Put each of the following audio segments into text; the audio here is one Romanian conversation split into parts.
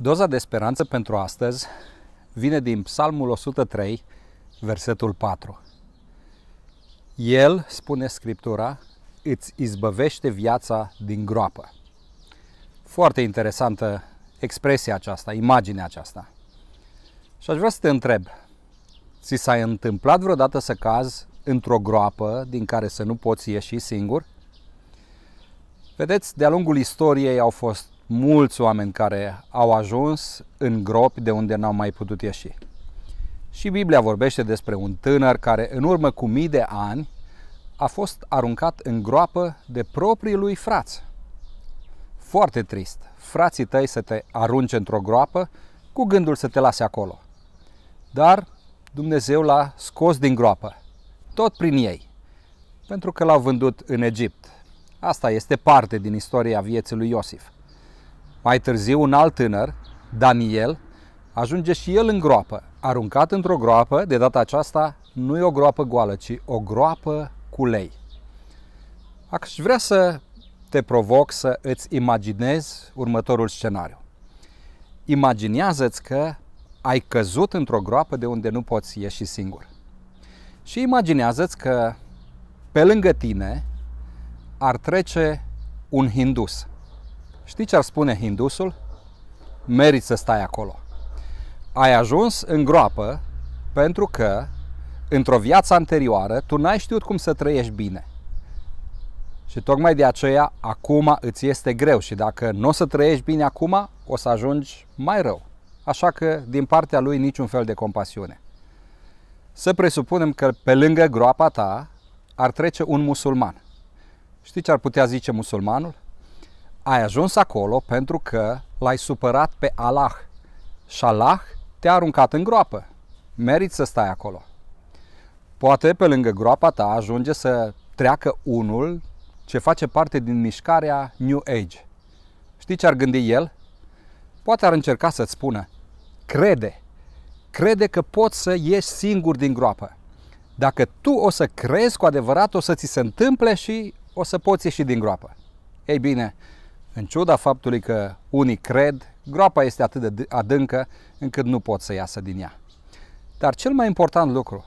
Doza de speranță pentru astăzi vine din Psalmul 103, versetul 4. El, spune Scriptura, îți izbăvește viața din groapă. Foarte interesantă expresia aceasta, imaginea aceasta. Și aș vrea să te întreb, ți s-a întâmplat vreodată să cazi într-o groapă din care să nu poți ieși singur? Vedeți, de-a lungul istoriei au fost mulți oameni care au ajuns în gropi de unde n-au mai putut ieși. Și Biblia vorbește despre un tânăr care în urmă cu mii de ani a fost aruncat în groapă de proprii lui frați. Foarte trist, frații tăi să te arunce într-o groapă cu gândul să te lase acolo. Dar Dumnezeu l-a scos din groapă, tot prin ei, pentru că l-au vândut în Egipt. Asta este parte din istoria vieții lui Iosif. Mai târziu, un alt tânăr, Daniel, ajunge și el în groapă, aruncat într-o groapă, de data aceasta nu e o groapă goală, ci o groapă cu lei. Aș vrea să te provoc să îți imaginezi următorul scenariu. Imaginează-ți că ai căzut într-o groapă de unde nu poți ieși singur. Și imaginează-ți că pe lângă tine ar trece un hindus – Știi ce ar spune hindusul? Meriți să stai acolo. Ai ajuns în groapă pentru că într-o viață anterioară tu n-ai știut cum să trăiești bine. Și tocmai de aceea acum îți este greu și dacă nu o să trăiești bine acum, o să ajungi mai rău. Așa că din partea lui niciun fel de compasiune. Să presupunem că pe lângă groapa ta ar trece un musulman. Știi ce ar putea zice musulmanul? ai ajuns acolo pentru că l-ai supărat pe Allah și Allah te-a aruncat în groapă. Meriți să stai acolo. Poate pe lângă groapa ta ajunge să treacă unul ce face parte din mișcarea New Age. Știi ce ar gândi el? Poate ar încerca să-ți spună, crede, crede că poți să ieși singur din groapă. Dacă tu o să crezi cu adevărat, o să ți se întâmple și o să poți ieși din groapă. Ei bine, în ciuda faptului că unii cred, groapa este atât de adâncă încât nu pot să iasă din ea. Dar cel mai important lucru,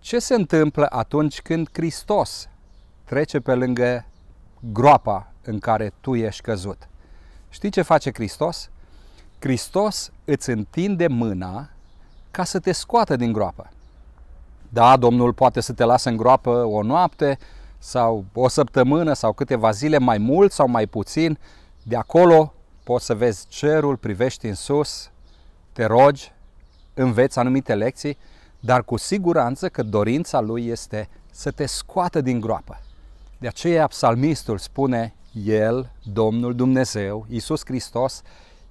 ce se întâmplă atunci când Hristos trece pe lângă groapa în care tu ești căzut? Știi ce face Hristos? Hristos îți întinde mâna ca să te scoată din groapă. Da, Domnul poate să te lasă în groapă o noapte sau o săptămână sau câteva zile mai mult sau mai puțin, de acolo poți să vezi cerul, privești în sus, te rogi, înveți anumite lecții, dar cu siguranță că dorința lui este să te scoată din groapă. De aceea psalmistul spune, El, Domnul Dumnezeu, Isus Hristos,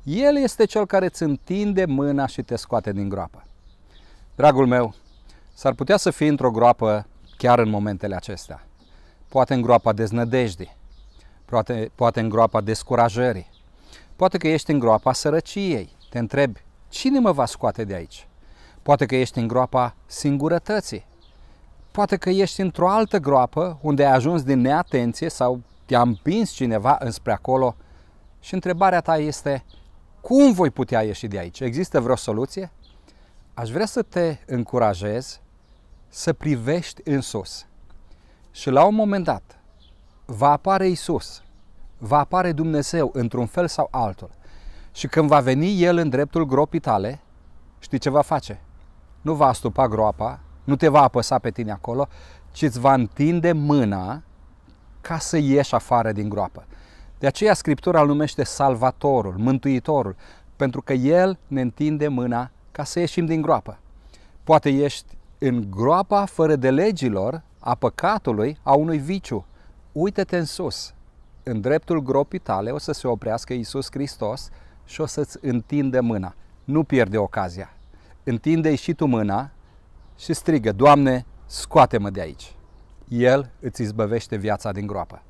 El este Cel care îți întinde mâna și te scoate din groapă. Dragul meu, s-ar putea să fii într-o groapă chiar în momentele acestea. Poate în groapa deznădejdii, poate, poate în groapa descurajării, poate că ești în groapa sărăciei, te întrebi, cine mă va scoate de aici? Poate că ești în groapa singurătății, poate că ești într-o altă groapă unde ai ajuns din neatenție sau te-a împins cineva înspre acolo și întrebarea ta este, cum voi putea ieși de aici? Există vreo soluție? Aș vrea să te încurajez să privești în sus. Și la un moment dat, va apare Isus, va apare Dumnezeu într-un fel sau altul. Și când va veni El în dreptul gropii tale, știi ce va face? Nu va astupa groapa, nu te va apăsa pe tine acolo, ci îți va întinde mâna ca să ieși afară din groapă. De aceea Scriptura îl numește Salvatorul, Mântuitorul, pentru că El ne întinde mâna ca să ieșim din groapă. Poate ești în groapa fără de legilor, a păcatului, a unui viciu, uită-te în sus, în dreptul gropii tale o să se oprească Iisus Hristos și o să-ți întinde mâna. Nu pierde ocazia. întinde și tu mâna și strigă, Doamne, scoate-mă de aici. El îți izbăvește viața din groapă.